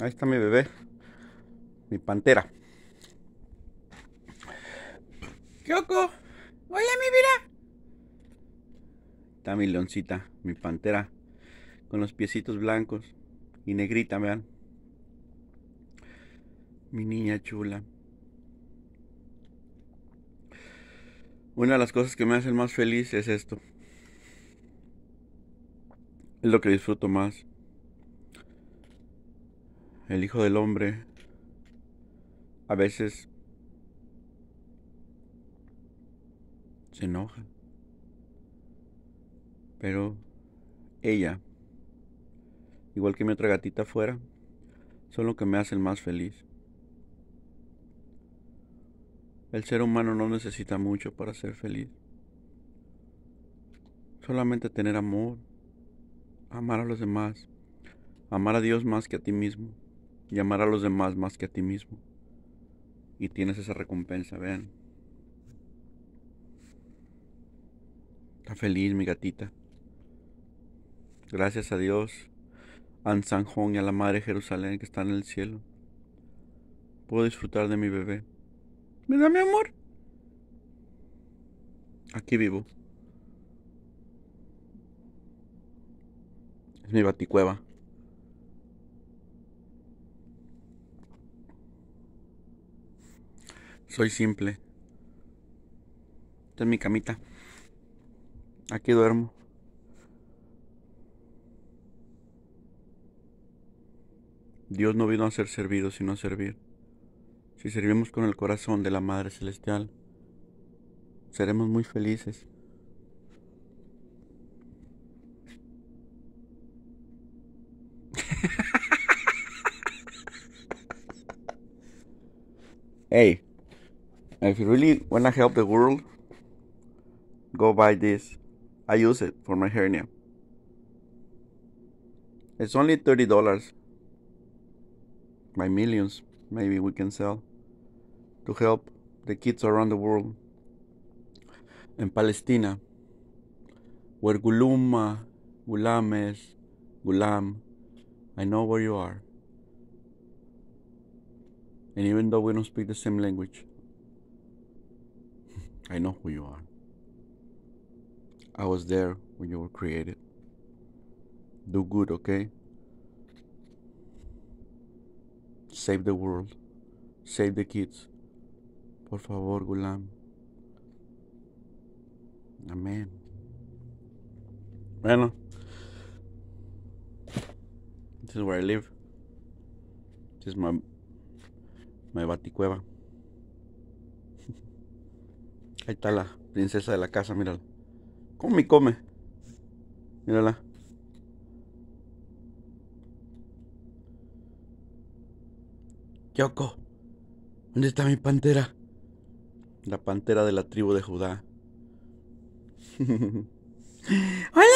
Ahí está mi bebé, mi pantera. Kyoko, oye mi vida. Está mi leoncita, mi pantera, con los piecitos blancos y negrita, vean. Mi niña chula. Una de las cosas que me hacen más feliz es esto. Es lo que disfruto más el Hijo del Hombre, a veces se enoja. Pero ella, igual que mi otra gatita fuera, son lo que me hacen más feliz. El ser humano no necesita mucho para ser feliz. Solamente tener amor, amar a los demás, amar a Dios más que a ti mismo. Llamar a los demás más que a ti mismo. Y tienes esa recompensa, vean. Está feliz mi gatita. Gracias a Dios, a San Juan y a la Madre Jerusalén que está en el cielo. Puedo disfrutar de mi bebé. ¿Me da mi amor? Aquí vivo. Es mi baticueva. Soy simple. Esta es mi camita. Aquí duermo. Dios no vino a ser servido, sino a servir. Si servimos con el corazón de la Madre Celestial, seremos muy felices. ¡Ey! if you really want to help the world, go buy this. I use it for my hernia. It's only $30 by millions, maybe we can sell to help the kids around the world in Palestine, where Guluma, Gulames, Gulam, I know where you are. And even though we don't speak the same language, I know who you are. I was there when you were created. Do good, okay? Save the world. Save the kids. Por favor, Gulam. Amén. Bueno. This is where I live. This is my my baticueva. Ahí está la princesa de la casa, mírala. Come y come. Mírala. Yoko, ¿dónde está mi pantera? La pantera de la tribu de Judá.